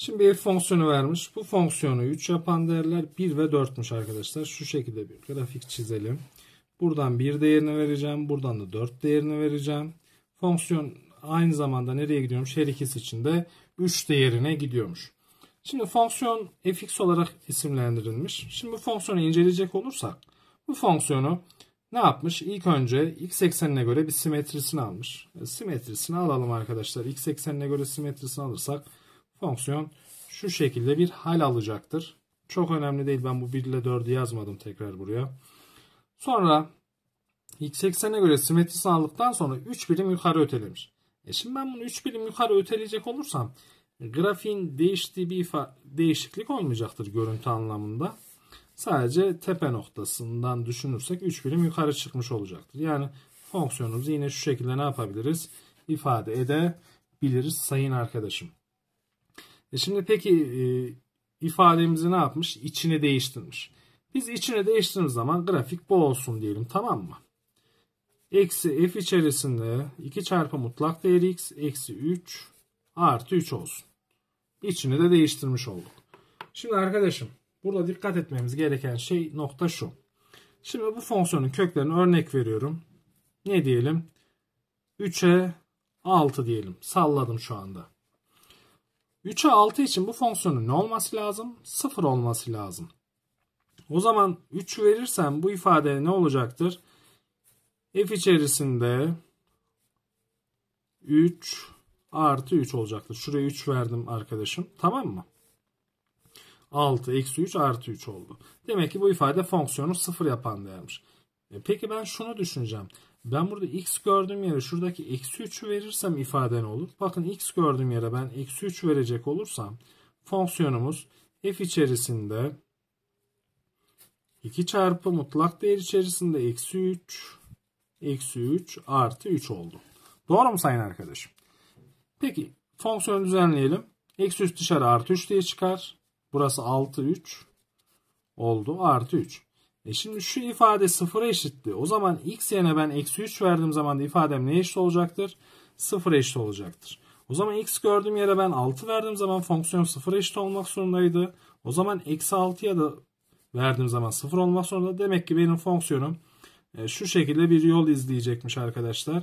Şimdi f fonksiyonu vermiş. Bu fonksiyonu 3 yapan değerler 1 ve 4'müş arkadaşlar. Şu şekilde bir grafik çizelim. Buradan 1 değerini vereceğim. Buradan da 4 değerini vereceğim. Fonksiyon aynı zamanda nereye gidiyormuş? Her ikisi için de 3 değerine gidiyormuş. Şimdi fonksiyon fx olarak isimlendirilmiş. Şimdi bu fonksiyonu inceleyecek olursak bu fonksiyonu ne yapmış? İlk önce x eksenine göre bir simetrisini almış. Simetrisini alalım arkadaşlar. x eksenine göre simetrisini alırsak Fonksiyon şu şekilde bir hal alacaktır. Çok önemli değil. Ben bu 1 ile 4'ü yazmadım tekrar buraya. Sonra x 80e göre simetri sağladıktan sonra 3 birim yukarı ötelemiş. E şimdi ben bunu 3 birim yukarı öteleyecek olursam grafiğin değiştiği bir değişiklik olmayacaktır görüntü anlamında. Sadece tepe noktasından düşünürsek 3 birim yukarı çıkmış olacaktır. Yani fonksiyonumuzu yine şu şekilde ne yapabiliriz? ifade edebiliriz sayın arkadaşım. E şimdi peki e, ifademizi ne yapmış? İçini değiştirmiş. Biz içini değiştirdiğimiz zaman grafik bu olsun diyelim tamam mı? Eksi f içerisinde 2 çarpı mutlak değer x eksi 3 artı 3 olsun. İçini de değiştirmiş olduk. Şimdi arkadaşım burada dikkat etmemiz gereken şey nokta şu. Şimdi bu fonksiyonun köklerini örnek veriyorum. Ne diyelim? 3'e 6 diyelim. Salladım şu anda. 3'e 6 için bu fonksiyonun ne olması lazım? 0 olması lazım. O zaman 3 verirsem bu ifade ne olacaktır? F içerisinde 3 artı 3 olacaktır. Şuraya 3 verdim arkadaşım. Tamam mı? 6 eksi 3 artı 3 oldu. Demek ki bu ifade fonksiyonu 0 yapan değermiş. E, peki ben şunu düşüneceğim. Ben burada x gördüğüm yere şuradaki eksi 3'ü verirsem ifade ne olur? Bakın x gördüğüm yere ben eksi 3 verecek olursam fonksiyonumuz f içerisinde 2 çarpı mutlak değer içerisinde eksi 3 eksi 3 artı 3 oldu. Doğru mu sayın arkadaşım? Peki fonksiyonu düzenleyelim. Eksi 3 dışarı artı 3 diye çıkar. Burası 6 3 oldu artı 3. E şimdi şu ifade sıfıra eşitti. O zaman x yerine ben eksi 3 verdiğim zaman da ifadem ne eşit olacaktır? Sıfıra eşit olacaktır. O zaman x gördüğüm yere ben 6 verdiğim zaman fonksiyon sıfıra eşit olmak zorundaydı. O zaman eksi ya da verdiğim zaman sıfır olmak zorunda. Demek ki benim fonksiyonum e, şu şekilde bir yol izleyecekmiş arkadaşlar.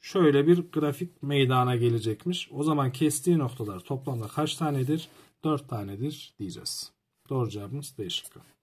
Şöyle bir grafik meydana gelecekmiş. O zaman kestiği noktalar toplamda kaç tanedir? 4 tanedir diyeceğiz. Doğru cevabımız değişik.